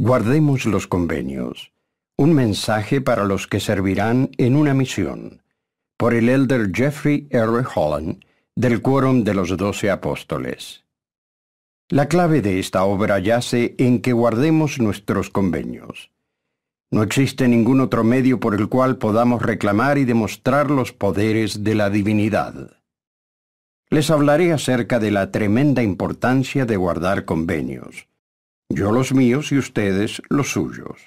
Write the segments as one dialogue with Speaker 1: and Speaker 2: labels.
Speaker 1: Guardemos los convenios. Un mensaje para los que servirán en una misión. Por el elder Jeffrey R. Holland, del Quórum de los Doce Apóstoles. La clave de esta obra yace en que guardemos nuestros convenios. No existe ningún otro medio por el cual podamos reclamar y demostrar los poderes de la divinidad. Les hablaré acerca de la tremenda importancia de guardar convenios yo los míos y ustedes los suyos.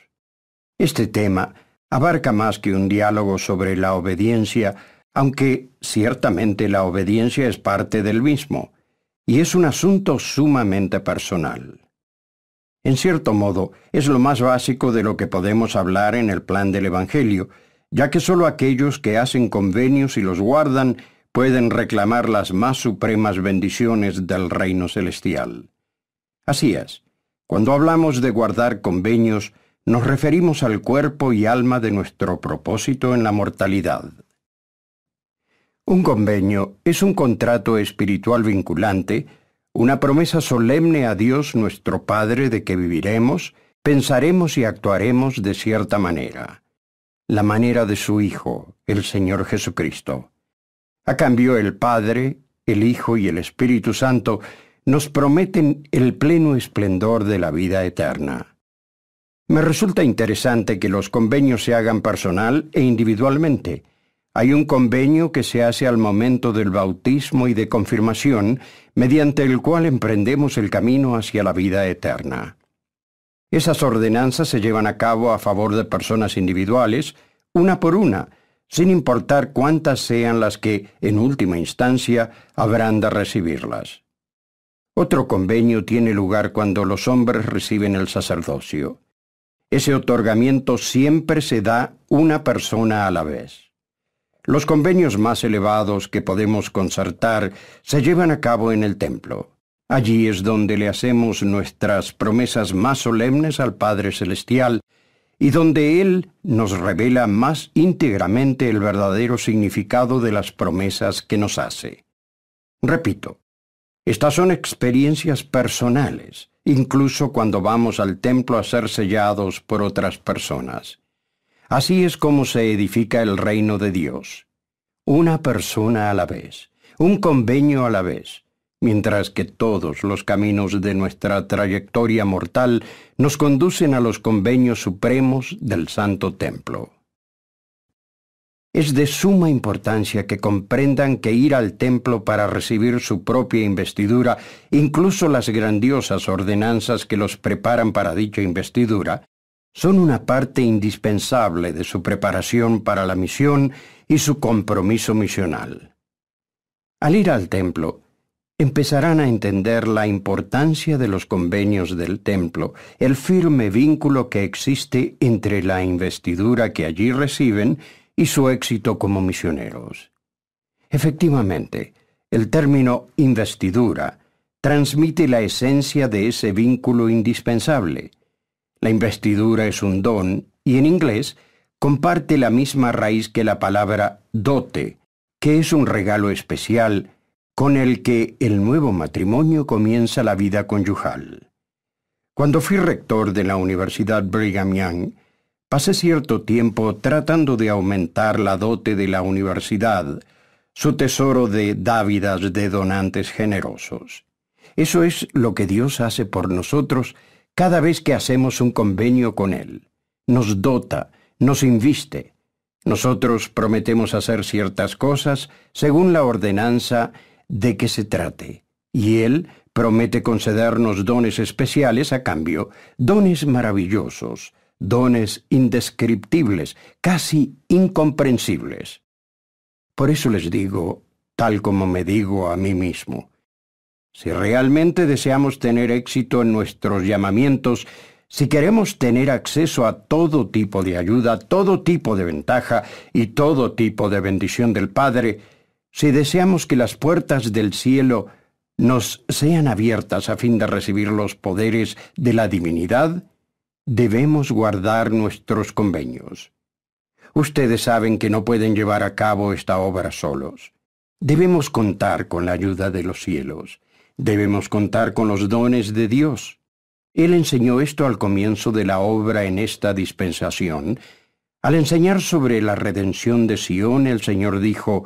Speaker 1: Este tema abarca más que un diálogo sobre la obediencia, aunque ciertamente la obediencia es parte del mismo, y es un asunto sumamente personal. En cierto modo, es lo más básico de lo que podemos hablar en el plan del Evangelio, ya que sólo aquellos que hacen convenios y los guardan pueden reclamar las más supremas bendiciones del reino celestial. Así es, cuando hablamos de guardar convenios, nos referimos al cuerpo y alma de nuestro propósito en la mortalidad. Un convenio es un contrato espiritual vinculante, una promesa solemne a Dios nuestro Padre de que viviremos, pensaremos y actuaremos de cierta manera, la manera de su Hijo, el Señor Jesucristo. A cambio el Padre, el Hijo y el Espíritu Santo nos prometen el pleno esplendor de la vida eterna. Me resulta interesante que los convenios se hagan personal e individualmente. Hay un convenio que se hace al momento del bautismo y de confirmación, mediante el cual emprendemos el camino hacia la vida eterna. Esas ordenanzas se llevan a cabo a favor de personas individuales, una por una, sin importar cuántas sean las que, en última instancia, habrán de recibirlas. Otro convenio tiene lugar cuando los hombres reciben el sacerdocio. Ese otorgamiento siempre se da una persona a la vez. Los convenios más elevados que podemos concertar se llevan a cabo en el templo. Allí es donde le hacemos nuestras promesas más solemnes al Padre Celestial y donde Él nos revela más íntegramente el verdadero significado de las promesas que nos hace. Repito, estas son experiencias personales, incluso cuando vamos al templo a ser sellados por otras personas. Así es como se edifica el reino de Dios. Una persona a la vez, un convenio a la vez, mientras que todos los caminos de nuestra trayectoria mortal nos conducen a los convenios supremos del Santo Templo. Es de suma importancia que comprendan que ir al templo para recibir su propia investidura, incluso las grandiosas ordenanzas que los preparan para dicha investidura, son una parte indispensable de su preparación para la misión y su compromiso misional. Al ir al templo, empezarán a entender la importancia de los convenios del templo, el firme vínculo que existe entre la investidura que allí reciben y su éxito como misioneros. Efectivamente, el término investidura transmite la esencia de ese vínculo indispensable. La investidura es un don y en inglés comparte la misma raíz que la palabra dote, que es un regalo especial con el que el nuevo matrimonio comienza la vida conyugal. Cuando fui rector de la Universidad Brigham Young, Pasé cierto tiempo tratando de aumentar la dote de la universidad, su tesoro de dávidas de donantes generosos. Eso es lo que Dios hace por nosotros cada vez que hacemos un convenio con Él. Nos dota, nos inviste. Nosotros prometemos hacer ciertas cosas según la ordenanza de que se trate, y Él promete concedernos dones especiales a cambio, dones maravillosos, dones indescriptibles, casi incomprensibles. Por eso les digo, tal como me digo a mí mismo, si realmente deseamos tener éxito en nuestros llamamientos, si queremos tener acceso a todo tipo de ayuda, todo tipo de ventaja y todo tipo de bendición del Padre, si deseamos que las puertas del cielo nos sean abiertas a fin de recibir los poderes de la divinidad, debemos guardar nuestros convenios. Ustedes saben que no pueden llevar a cabo esta obra solos. Debemos contar con la ayuda de los cielos. Debemos contar con los dones de Dios. Él enseñó esto al comienzo de la obra en esta dispensación. Al enseñar sobre la redención de Sión, el Señor dijo,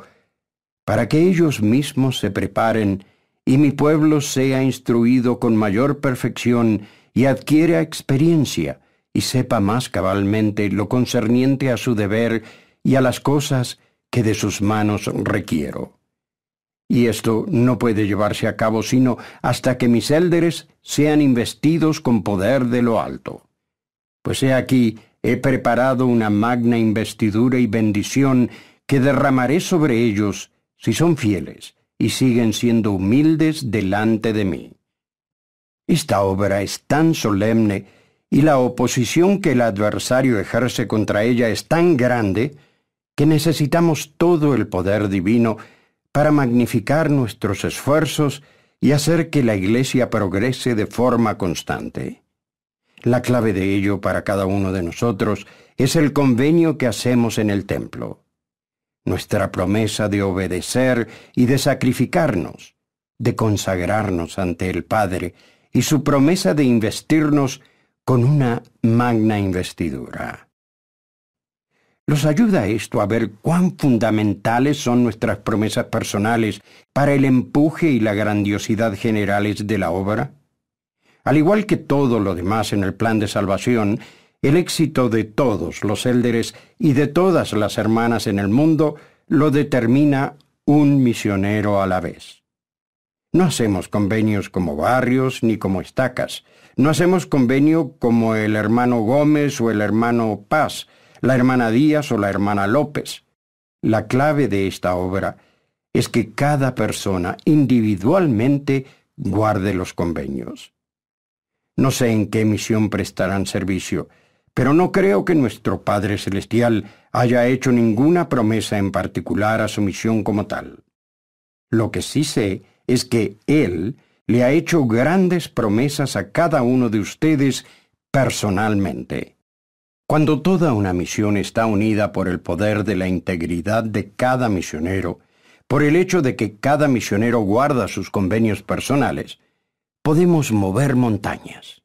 Speaker 1: para que ellos mismos se preparen y mi pueblo sea instruido con mayor perfección y adquiera experiencia y sepa más cabalmente lo concerniente a su deber y a las cosas que de sus manos requiero. Y esto no puede llevarse a cabo sino hasta que mis élderes sean investidos con poder de lo alto. Pues he aquí, he preparado una magna investidura y bendición que derramaré sobre ellos si son fieles y siguen siendo humildes delante de mí. Esta obra es tan solemne y la oposición que el adversario ejerce contra ella es tan grande que necesitamos todo el poder divino para magnificar nuestros esfuerzos y hacer que la Iglesia progrese de forma constante. La clave de ello para cada uno de nosotros es el convenio que hacemos en el templo, nuestra promesa de obedecer y de sacrificarnos, de consagrarnos ante el Padre y su promesa de investirnos con una magna investidura. Los ayuda esto a ver cuán fundamentales son nuestras promesas personales para el empuje y la grandiosidad generales de la obra. Al igual que todo lo demás en el plan de salvación, el éxito de todos los élderes y de todas las hermanas en el mundo lo determina un misionero a la vez. No hacemos convenios como barrios ni como estacas. No hacemos convenio como el hermano Gómez o el hermano Paz, la hermana Díaz o la hermana López. La clave de esta obra es que cada persona individualmente guarde los convenios. No sé en qué misión prestarán servicio, pero no creo que nuestro Padre Celestial haya hecho ninguna promesa en particular a su misión como tal. Lo que sí sé es que Él le ha hecho grandes promesas a cada uno de ustedes personalmente. Cuando toda una misión está unida por el poder de la integridad de cada misionero, por el hecho de que cada misionero guarda sus convenios personales, podemos mover montañas.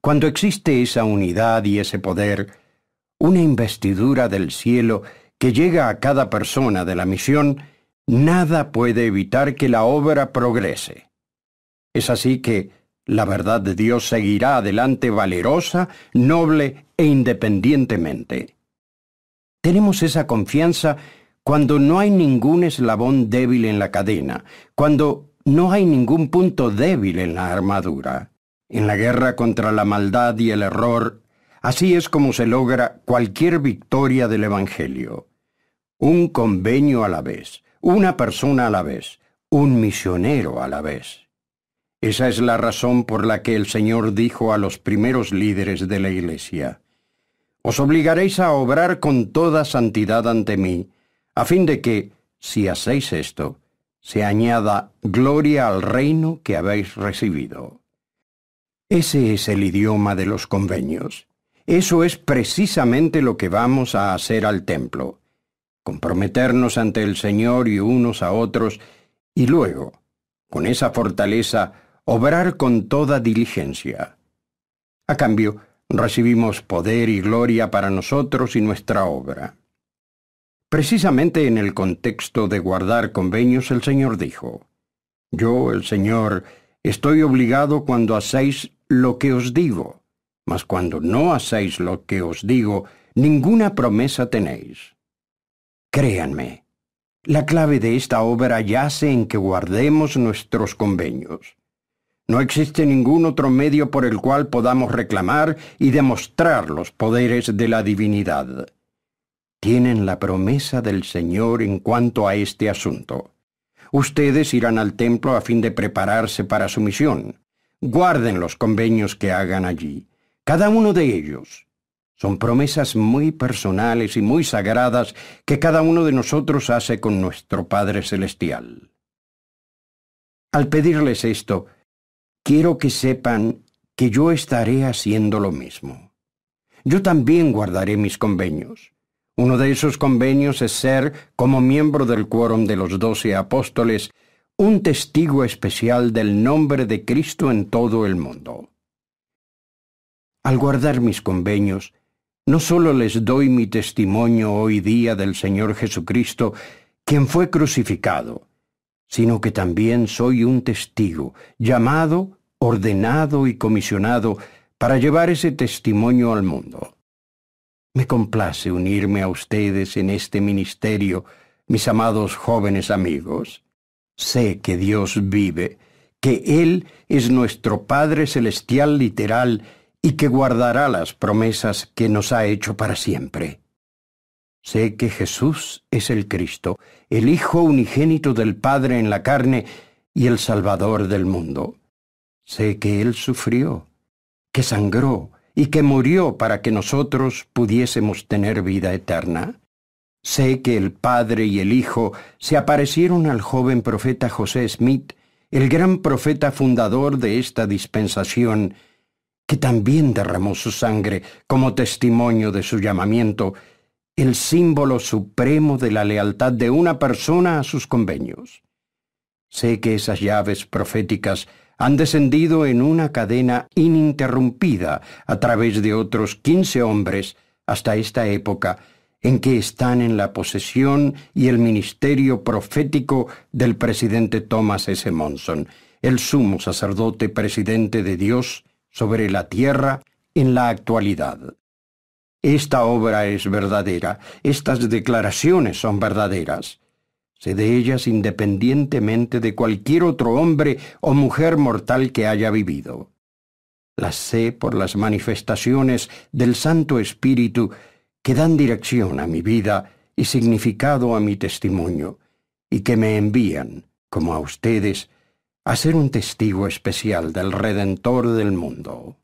Speaker 1: Cuando existe esa unidad y ese poder, una investidura del cielo que llega a cada persona de la misión nada puede evitar que la obra progrese. Es así que la verdad de Dios seguirá adelante valerosa, noble e independientemente. Tenemos esa confianza cuando no hay ningún eslabón débil en la cadena, cuando no hay ningún punto débil en la armadura. En la guerra contra la maldad y el error, así es como se logra cualquier victoria del Evangelio. Un convenio a la vez una persona a la vez, un misionero a la vez. Esa es la razón por la que el Señor dijo a los primeros líderes de la iglesia, Os obligaréis a obrar con toda santidad ante mí, a fin de que, si hacéis esto, se añada gloria al reino que habéis recibido. Ese es el idioma de los convenios. Eso es precisamente lo que vamos a hacer al templo comprometernos ante el Señor y unos a otros, y luego, con esa fortaleza, obrar con toda diligencia. A cambio, recibimos poder y gloria para nosotros y nuestra obra. Precisamente en el contexto de guardar convenios, el Señor dijo, Yo, el Señor, estoy obligado cuando hacéis lo que os digo, mas cuando no hacéis lo que os digo, ninguna promesa tenéis Créanme, la clave de esta obra yace en que guardemos nuestros convenios. No existe ningún otro medio por el cual podamos reclamar y demostrar los poderes de la divinidad. Tienen la promesa del Señor en cuanto a este asunto. Ustedes irán al templo a fin de prepararse para su misión. Guarden los convenios que hagan allí, cada uno de ellos. Son promesas muy personales y muy sagradas que cada uno de nosotros hace con nuestro Padre Celestial. Al pedirles esto, quiero que sepan que yo estaré haciendo lo mismo. Yo también guardaré mis convenios. Uno de esos convenios es ser, como miembro del quórum de los doce apóstoles, un testigo especial del nombre de Cristo en todo el mundo. Al guardar mis convenios, no solo les doy mi testimonio hoy día del Señor Jesucristo, quien fue crucificado, sino que también soy un testigo, llamado, ordenado y comisionado para llevar ese testimonio al mundo. Me complace unirme a ustedes en este ministerio, mis amados jóvenes amigos. Sé que Dios vive, que Él es nuestro Padre Celestial literal y que guardará las promesas que nos ha hecho para siempre. Sé que Jesús es el Cristo, el Hijo unigénito del Padre en la carne y el Salvador del mundo. Sé que Él sufrió, que sangró y que murió para que nosotros pudiésemos tener vida eterna. Sé que el Padre y el Hijo se aparecieron al joven profeta José Smith, el gran profeta fundador de esta dispensación, que también derramó su sangre como testimonio de su llamamiento, el símbolo supremo de la lealtad de una persona a sus convenios. Sé que esas llaves proféticas han descendido en una cadena ininterrumpida a través de otros quince hombres hasta esta época en que están en la posesión y el ministerio profético del presidente Thomas S. Monson, el sumo sacerdote presidente de Dios sobre la tierra en la actualidad. Esta obra es verdadera, estas declaraciones son verdaderas. Sé de ellas independientemente de cualquier otro hombre o mujer mortal que haya vivido. Las sé por las manifestaciones del Santo Espíritu que dan dirección a mi vida y significado a mi testimonio, y que me envían, como a ustedes, a ser un testigo especial del Redentor del mundo.